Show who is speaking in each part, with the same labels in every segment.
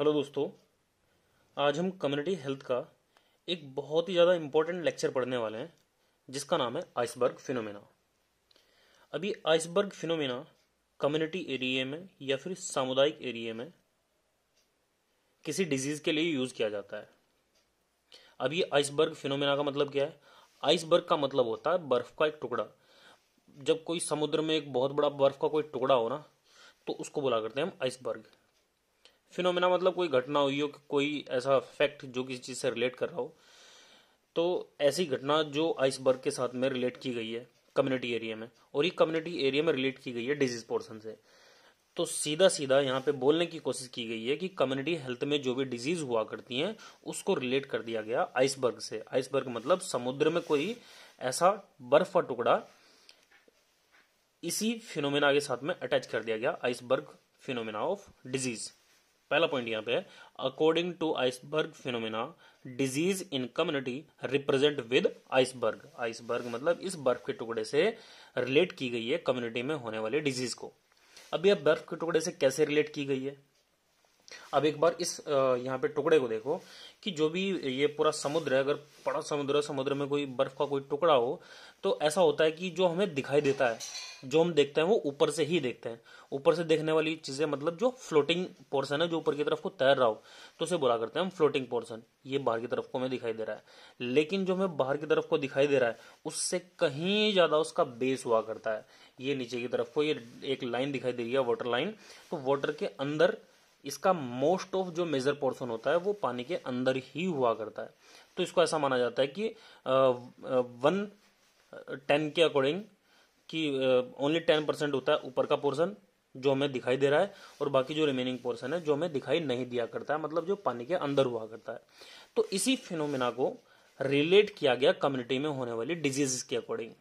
Speaker 1: hello दोस्तों आज हम कम्युनिटी हेल्थ का एक बहुत ही ज़्यादा इम्पोर्टेंट लेक्चर पढ़ने वाले हैं जिसका नाम है आइसबर्ग फिनोमेना अभी आइसबर्ग फिनोमेना कम्युनिटी एरिए में या फिर सामुदायिक एरिए में किसी डिजीज़ के लिए यूज़ किया जाता है अब ये आइसबर्ग फिनोमेना का मतलब क्या है आइसबर्ग का मतलब होता है बर्फ़ का एक टुकड़ा जब कोई समुद्र में एक बहुत बड़ा बर्फ़ का कोई टुकड़ा हो ना तो उसको बोला करते हैं हम आइसबर्ग फिनोमेना मतलब कोई घटना हुई हो कोई ऐसा फैक्ट जो किसी चीज़ से रिलेट कर रहा हो तो ऐसी घटना जो आइसबर्ग के साथ में रिलेट की गई है कम्युनिटी एरिया में और ये कम्युनिटी एरिया में रिलेट की गई है डिजीज पोर्सन से तो सीधा सीधा यहाँ पे बोलने की कोशिश की गई है कि कम्युनिटी हेल्थ में जो भी डिजीज हुआ करती हैं उसको रिलेट कर दिया गया आइसबर्ग से आइसबर्ग मतलब समुद्र में कोई ऐसा बर्फ का टुकड़ा इसी फिनोमेना के साथ में अटैच कर दिया गया आइसबर्ग फिनोमेना ऑफ डिजीज़ पहला पॉइंट यहाँ पे है according to iceberg phenomena disease in community represent with iceberg iceberg मतलब इस बर्फ के टुकड़े से रिलेट की गई है कम्युनिटी में होने वाले डिजीज को अब यह बर्फ के टुकड़े से कैसे रिलेट की गई है अब एक बार इस यहाँ पे टुकड़े को देखो कि जो भी ये पूरा समुद्र है अगर बड़ा समुद्र है समुद्र में कोई बर्फ का कोई टुकड़ा हो तो ऐसा होता है कि जो हमें दिखाई देता है जो हम देखते हैं वो ऊपर से ही देखते हैं ऊपर से देखने वाली चीजें मतलब जो फ्लोटिंग पोर्सन है जो ऊपर की तरफ को तैर रहा हो तो उसे बोला करते हैं हम फ्लोटिंग पोर्सन ये बाहर की तरफ को हमें दिखाई दे रहा है लेकिन जो हमें बाहर की तरफ को दिखाई दे रहा है उससे कहीं ज्यादा उसका बेस हुआ करता है ये नीचे की तरफ को ये एक लाइन दिखाई दे रही है वाटर लाइन तो वाटर के अंदर इसका मोस्ट ऑफ जो मेजर पोर्शन होता है वो पानी के अंदर ही हुआ करता है तो इसको ऐसा माना जाता है कि वन टेन के अकॉर्डिंग कि ओनली टेन परसेंट होता है ऊपर का पोर्शन जो हमें दिखाई दे रहा है और बाकी जो रिमेनिंग पोर्शन है जो हमें दिखाई नहीं दिया करता है मतलब जो पानी के अंदर हुआ करता है तो इसी फिनोमिना को रिलेट किया गया कम्युनिटी में होने वाली डिजीज के अकॉर्डिंग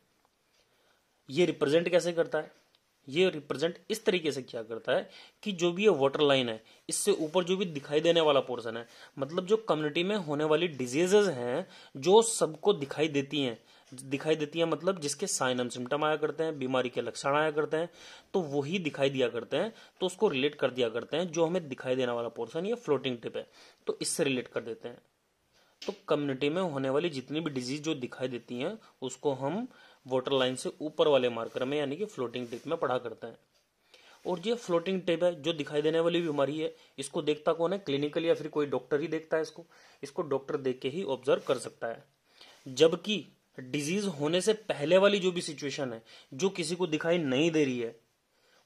Speaker 1: ये रिप्रेजेंट कैसे करता है ये रिप्रेजेंट इस तरीके से क्या करता है कि जो भी ये वाटर लाइन है इससे ऊपर जो भी दिखाई देने वाला पोर्शन है मतलब जो कम्युनिटी में होने वाली डिजीजेज हैं जो सबको दिखाई देती हैं दिखाई देती हैं मतलब जिसके साइन हम सिम्टम आया करते हैं बीमारी के लक्षण आया करते हैं तो वही दिखाई दिया करते हैं तो उसको रिलेट कर दिया करते हैं जो हमें दिखाई देने वाला पोर्सन ये फ्लोटिंग टिप है तो इससे रिलेट कर देते हैं तो कम्युनिटी में होने वाली जितनी भी डिजीज जो दिखाई देती हैं उसको हम वाटर लाइन से ऊपर वाले मार्कर में यानी कि फ्लोटिंग टिप में पढ़ा करते हैं और ये फ्लोटिंग टिप है जो दिखाई देने वाली बीमारी है इसको देखता कौन है क्लिनिकल या फिर कोई डॉक्टर ही देखता है इसको इसको डॉक्टर देख के ही ऑब्जर्व कर सकता है जबकि डिजीज होने से पहले वाली जो भी सिचुएशन है जो किसी को दिखाई नहीं दे रही है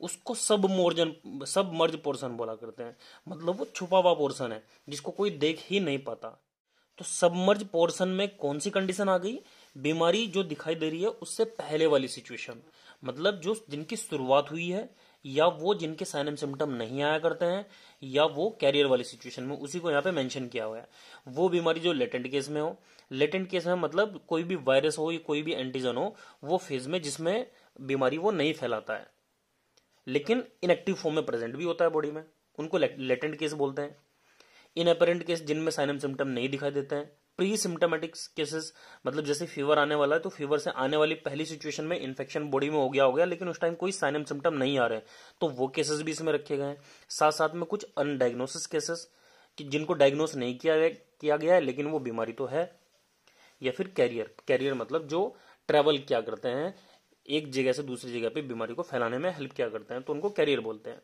Speaker 1: उसको सब मोर्जन सब मर्ज पोर्सन बोला करते हैं मतलब वो छुपा हुआ पोर्सन है जिसको कोई देख ही नहीं पाता तो सबमर्ज पोर्शन में कौन सी कंडीशन आ गई बीमारी जो दिखाई दे रही है उससे पहले वाली सिचुएशन मतलब जो जिनकी शुरुआत हुई है या वो जिनके साइन एंड सिम्टम नहीं आया करते हैं या वो कैरियर वाली सिचुएशन में उसी को यहाँ पे मेंशन किया हुआ है वो बीमारी जो लेटेंट केस में हो लेटेंट केस में मतलब कोई भी वायरस हो या कोई भी एंटीजन हो वो फेज में जिसमें बीमारी वो नहीं फैलाता है लेकिन इनएक्टिव फॉर्म में प्रेजेंट भी होता है बॉडी में उनको लेटेंट केस बोलते हैं इन अपरेंट केस जिनमें साइन एंड सिम्टम नहीं दिखाई देते हैं प्री सिम्टोमेटिक केसेस मतलब जैसे फीवर आने वाला है तो फीवर से आने वाली पहली सिचुएशन में इन्फेक्शन बॉडी में हो गया हो गया लेकिन उस टाइम कोई साइन एंड सिम्टम नहीं आ रहे तो वो केसेस भी इसमें रखे गए हैं साथ साथ में कुछ अनडायग्नोसिस केसेस कि जिनको डायग्नोस नहीं किया गया किया गया है लेकिन वो बीमारी तो है या फिर कैरियर कैरियर मतलब जो ट्रैवल क्या करते हैं एक जगह से दूसरी जगह पे बीमारी को फैलाने में हेल्प क्या करते हैं तो उनको कैरियर बोलते हैं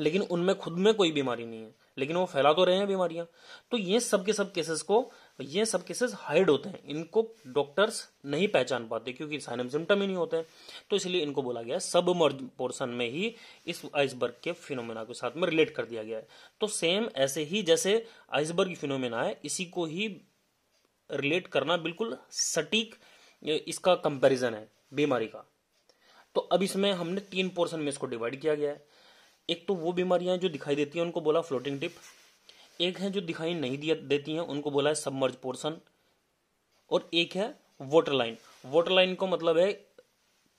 Speaker 1: लेकिन उनमें खुद में कोई बीमारी नहीं है लेकिन वो फैला तो रहे हैं बीमारियां तो ये सब के सब केसेस को ये सब केसेस हाइड होते हैं इनको डॉक्टर्स नहीं पहचान पाते क्योंकि साइन एम सिम्टम ही नहीं होते हैं तो इसलिए इनको बोला गया है सब मर्ज पोर्सन में ही इस आइसबर्ग के फिनोमेना के साथ में रिलेट कर दिया गया है तो सेम ऐसे ही जैसे आइसबर्ग फिनोमिना फिनोमेना है इसी को ही रिलेट करना बिल्कुल सटीक इसका कंपेरिजन है बीमारी का तो अब इसमें हमने तीन पोर्सन में इसको डिवाइड किया गया है एक तो वो बीमारियां जो दिखाई देती हैं उनको बोला फ्लोटिंग टिप एक है जो दिखाई नहीं दिया देती हैं उनको बोला है सबमर्ज पोर्सन और एक है वोटर लाइन वोटर लाइन को मतलब है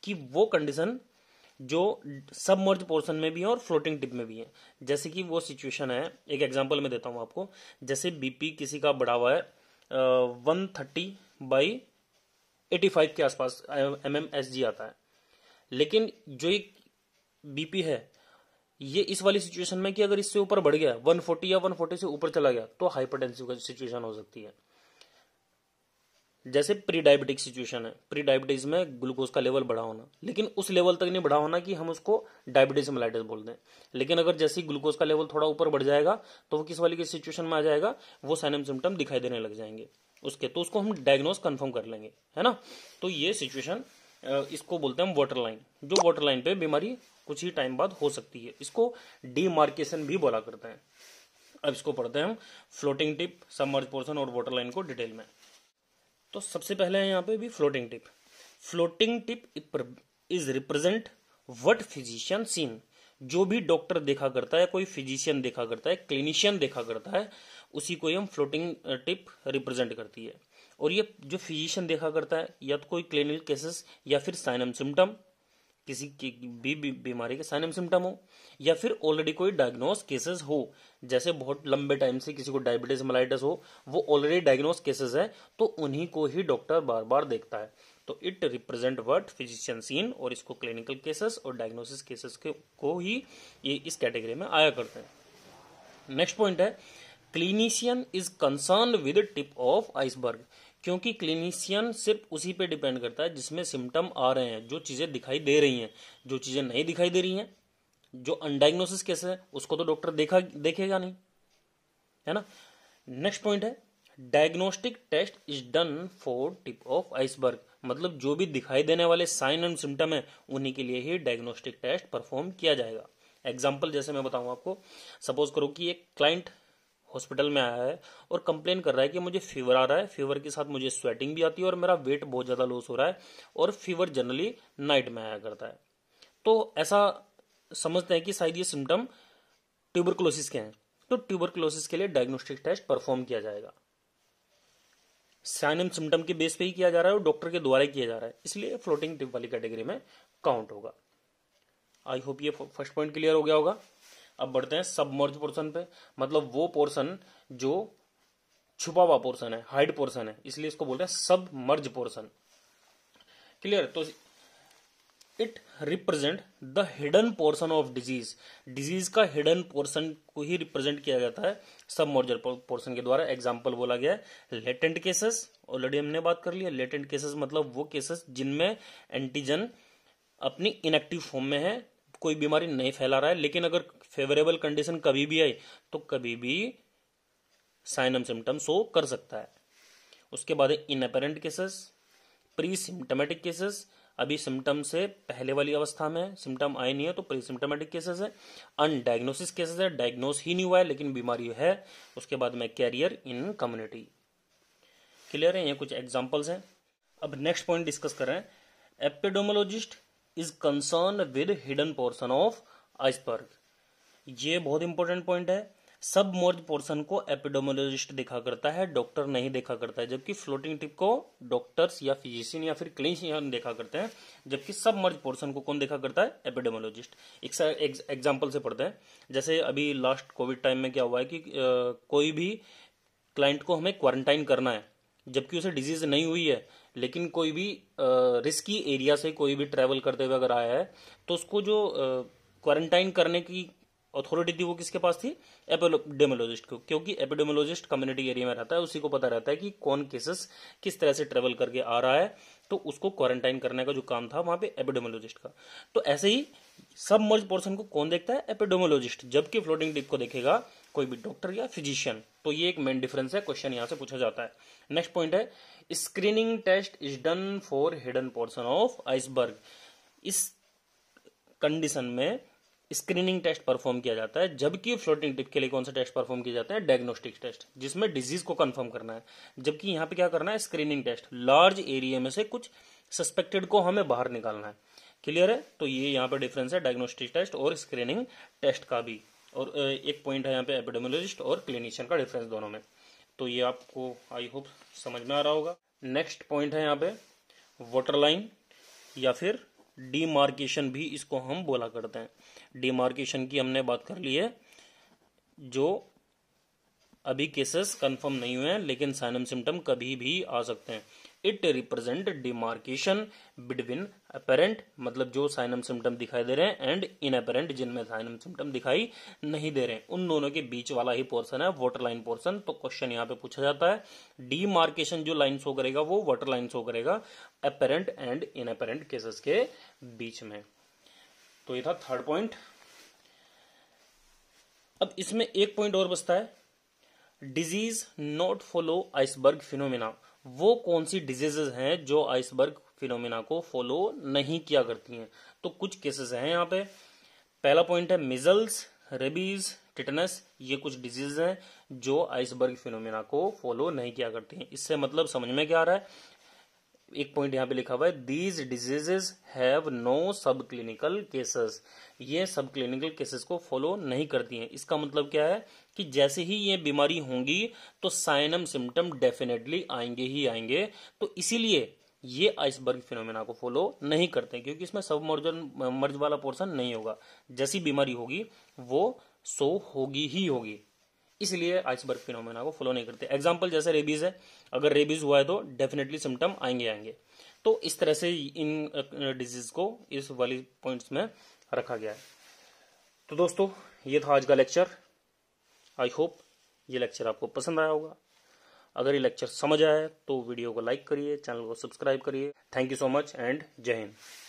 Speaker 1: कि वो कंडीशन जो सबमर्ज पोर्सन में भी है और फ्लोटिंग टिप में भी है जैसे कि वो सिचुएशन है एक एग्जाम्पल मैं देता हूँ आपको जैसे बीपी किसी का बढ़ा हुआ है one thirty by eighty five के आसपास एम एम एस जी आता है लेकिन जो एक बीपी है ये इस वाली सिचुएशन में कि अगर इससे ऊपर बढ़ गया 140 या 140 से ऊपर चला गया तो हाइपरटेंसिव का सिचुएशन हो सकती है जैसे प्री डायबिटिक सिचुएशन है प्री डायबिटीज में ग्लूकोज का लेवल बढ़ा होना लेकिन उस लेवल तक नहीं बढ़ा होना कि हम उसको डायबिटीज मलाइटिस बोल दें लेकिन अगर जैसे ही ग्लूकोज का लेवल थोड़ा ऊपर बढ़ जाएगा तो वो किस वाली की सिचुएशन में आ जाएगा वो सैनम सिम्टम दिखाई देने लग जाएंगे उसके तो उसको हम डायग्नोज कन्फर्म कर लेंगे है ना तो ये सिचुएशन इसको बोलते हैं हम वाटर लाइन जो वाटर लाइन पे बीमारी कुछ ही टाइम बाद हो सकती है इसको डीमार्केशन भी बोला करते हैं अब इसको पढ़ते हैं हम फ्लोटिंग टिप सबमर्ज पोर्शन और वाटर लाइन को डिटेल में तो सबसे पहले है यहाँ पे भी floating tip floating tip is represent what physician seen जो भी डॉक्टर देखा करता है कोई फिजिशियन देखा करता है क्लिनिशियन देखा करता है उसी को हम फ्लोटिंग टिप रिप्रेजेंट करती है और ये जो फिजिशियन देखा करता है या तो कोई क्लिनिकल केसेस या फिर साइनम सिम्टम किसी की भी बीमारी के साइन सिम्टम हो या फिर ऑलरेडी कोई डायग्नोस केसेस हो जैसे बहुत लंबे टाइम से किसी को डायबिटीज मलाइटस हो वो ऑलरेडी डायग्नोस केसेस है तो उन्हीं को ही डॉक्टर बार बार देखता है तो it represent word physician seen और इसको क्लिनिकल केसेस और डायग्नोसिस केसेस के को ही ये इस कैटेगरी में आया करते हैं नेक्स्ट पॉइंट है clinician is concern with tip of iceberg क्योंकि क्लिनिशियन सिर्फ उसी पे डिपेंड करता है जिसमें सिम्टम आ रहे हैं जो चीज़ें दिखाई दे रही हैं जो चीज़ें नहीं दिखाई दे रही हैं जो अनडायग्नोसिस कैसे है उसको तो डॉक्टर देखा देखेगा नहीं है ना नेक्स्ट पॉइंट है diagnostic test is done for tip of iceberg मतलब जो भी दिखाई देने वाले साइन एंड सिम्टम है उन्हीं के लिए ही डायग्नोस्टिक टेस्ट परफॉर्म किया जाएगा एग्जाम्पल जैसे मैं बताऊं आपको सपोज करो कि एक क्लाइंट हॉस्पिटल में आया है और कंप्लेन कर रहा है कि मुझे फीवर आ रहा है फीवर के साथ मुझे स्वेटिंग भी आती है और मेरा वेट बहुत ज़्यादा लॉस हो रहा है और फीवर जनरली नाइट में आया करता है तो ऐसा समझते हैं कि शायद ये सिम्टम ट्यूबरकुलोसिस के हैं तो ट्यूबरक्लोसिस के लिए डायग्नोस्टिक टेस्ट परफॉर्म किया जाएगा साइनम सिम्टम के बेस पे ही किया जा रहा है और डॉक्टर के द्वारा किया जा रहा है इसलिए फ्लोटिंग टिप वाली कैटेगरी में काउंट होगा आई होप ये फर्स्ट पॉइंट क्लियर हो गया होगा अब बढ़ते हैं सबमर्ज पोर्सन पे मतलब वो पोर्सन जो छुपा हुआ पोर्सन है हाइड पोर्शन है इसलिए इसको बोलते हैं सबमर्ज पोर्शन पोर्सन क्लियर तो it represent the hidden portion of disease disease का हिडन पोर्शन को ही रिप्रेजेंट किया जाता है सब मर्जर पोर्सन के द्वारा एग्जाम्पल बोला गया है लेटेंट केसेस ऑलरेडी हमने बात कर लिया लेटेंट केसेस मतलब वो केसेस जिनमें एंटीजन अपनी इनएक्टिव फॉर्म में है कोई बीमारी नहीं फैला रहा है लेकिन अगर फेवरेबल कंडीशन कभी भी आई तो कभी भी साइनम सिम्टम शो कर सकता है उसके बाद inapparent cases pre symptomatic cases अभी सिम्टम से पहले वाली अवस्था में सिम्टम आए नहीं है तो प्री सिम्टोमेटिक केसेस है अनडायग्नोसिस केसेस है डायग्नोस ही नहीं हुआ है लेकिन बीमारी है उसके बाद में कैरियर इन कम्युनिटी क्लियर है ये कुछ एग्जाम्पल्स हैं अब नेक्स्ट पॉइंट डिस्कस कर रहे हैं epidemiologist is concern with hidden portion of iceberg ये बहुत इंपॉर्टेंट पॉइंट है सब मर्ज पोर्सन को एपिडोमोलॉजिस्ट देखा करता है डॉक्टर नहीं देखा करता है जबकि फ्लोटिंग टिप को डॉक्टर्स या फिजिशियन या फिर क्लिनिशियन देखा करते हैं जबकि सब मर्ज पोर्सन को कौन देखा करता है एपिडोमोलॉजिस्ट एक एग्जाम्पल से पढ़ते हैं जैसे अभी लास्ट कोविड टाइम में क्या हुआ है कि आ, कोई भी क्लाइंट को हमें क्वारंटाइन करना है जबकि उसे डिजीज नहीं हुई है लेकिन कोई भी रिस्की एरिया से कोई भी ट्रेवल करते हुए अगर आया है तो उसको जो क्वारंटाइन करने की अथॉरिटी थी वो किसके पास थी एपिडेमोलॉजिस्ट को क्योंकि एपिडेमोलॉजिस्ट कम्युनिटी एरिया में रहता है उसी को पता रहता है कि कौन केसेस किस तरह से ट्रेवल करके आ रहा है तो उसको क्वारंटाइन करने का जो काम था वहां पे एपिडेमोलॉजिस्ट का तो ऐसे ही सब मर्ज पोर्सन को कौन देखता है एपिडेमोलॉजिस्ट जबकि फ्लोटिंग डिप को देखेगा कोई भी डॉक्टर या फिजिशियन तो ये एक मेन डिफरेंस है क्वेश्चन यहां से पूछा जाता है नेक्स्ट पॉइंट है screening test is done for hidden portion of iceberg इस कंडीशन में स्क्रीनिंग टेस्ट परफॉर्म किया जाता है जबकि फ्लोटिंग टिप के लिए कौन सा टेस्ट परफॉर्म किया जाता है डायग्नोस्टिक टेस्ट जिसमें डिजीज को कंफर्म करना है जबकि यहाँ पे क्या करना है स्क्रीनिंग टेस्ट लार्ज एरिया में से कुछ सस्पेक्टेड को हमें बाहर निकालना है क्लियर है तो ये यहाँ पे डिफरेंस है डायग्नोस्टिक टेस्ट और स्क्रीनिंग टेस्ट का भी और एक पॉइंट है यहाँ पे एपिडेमोलॉजिस्ट और क्लिनिशियन का डिफरेंस दोनों में तो ये आपको आई होप समझ में आ रहा होगा नेक्स्ट पॉइंट है यहाँ पे वॉटर लाइन या फिर डीमार्केशन भी इसको हम बोला करते हैं डीमार्केशन की हमने बात कर ली है जो अभी केसेस कंफर्म नहीं हुए हैं लेकिन साइनम सिम्टम कभी भी आ सकते हैं it represent demarcation between apparent मतलब जो साइनम सिम्टम दिखाई दे रहे हैं एंड इन अपेरेंट जिनमें साइनम सिम्टम दिखाई नहीं दे रहे हैं उन दोनों के बीच वाला ही पोर्सन है वॉटर लाइन पोर्सन तो क्वेश्चन यहाँ पे पूछा जाता है डिमार्केशन जो लाइन शो करेगा वो वॉटर लाइन शो करेगा apparent and inapparent cases के बीच में तो ये था थर्ड पॉइंट अब इसमें एक पॉइंट और बचता है disease not follow iceberg phenomena वो कौन सी डिजीजेज हैं जो आइसबर्ग फिनोमिना को फॉलो नहीं किया करती हैं तो कुछ केसेस हैं यहाँ पे पहला पॉइंट है मिजल्स रेबीज टिटनस ये कुछ डिजीज हैं जो आइसबर्ग फिनोमिना को फॉलो नहीं किया करती हैं इससे मतलब समझ में क्या आ रहा है एक पॉइंट यहाँ पे लिखा हुआ है these diseases have no subclinical cases ये सब क्लिनिकल केसेस को फॉलो नहीं करती हैं इसका मतलब क्या है कि जैसे ही ये बीमारी होंगी तो साइनम सिम्टम डेफिनेटली आएंगे ही आएंगे तो इसीलिए ये आइसबर्ग फिनोमेना को फॉलो नहीं करते क्योंकि इसमें सब मर्जन मर्ज वाला पोर्सन नहीं होगा जैसी बीमारी होगी वो सो होगी ही होगी इसलिए आइसबर्ग फिनोमेना को फॉलो नहीं करते एग्जाम्पल जैसे रेबीज है अगर रेबीज हुआ है तो डेफिनेटली सिम्टम आएंगे आएंगे तो इस तरह से इन डिजीज को इस वाली पॉइंट्स में रखा गया है तो दोस्तों ये था आज का लेक्चर आई होप ये लेक्चर आपको पसंद आया होगा अगर ये लेक्चर समझ आया है तो वीडियो को लाइक करिए चैनल को सब्सक्राइब करिए thank you so much and जय हिंद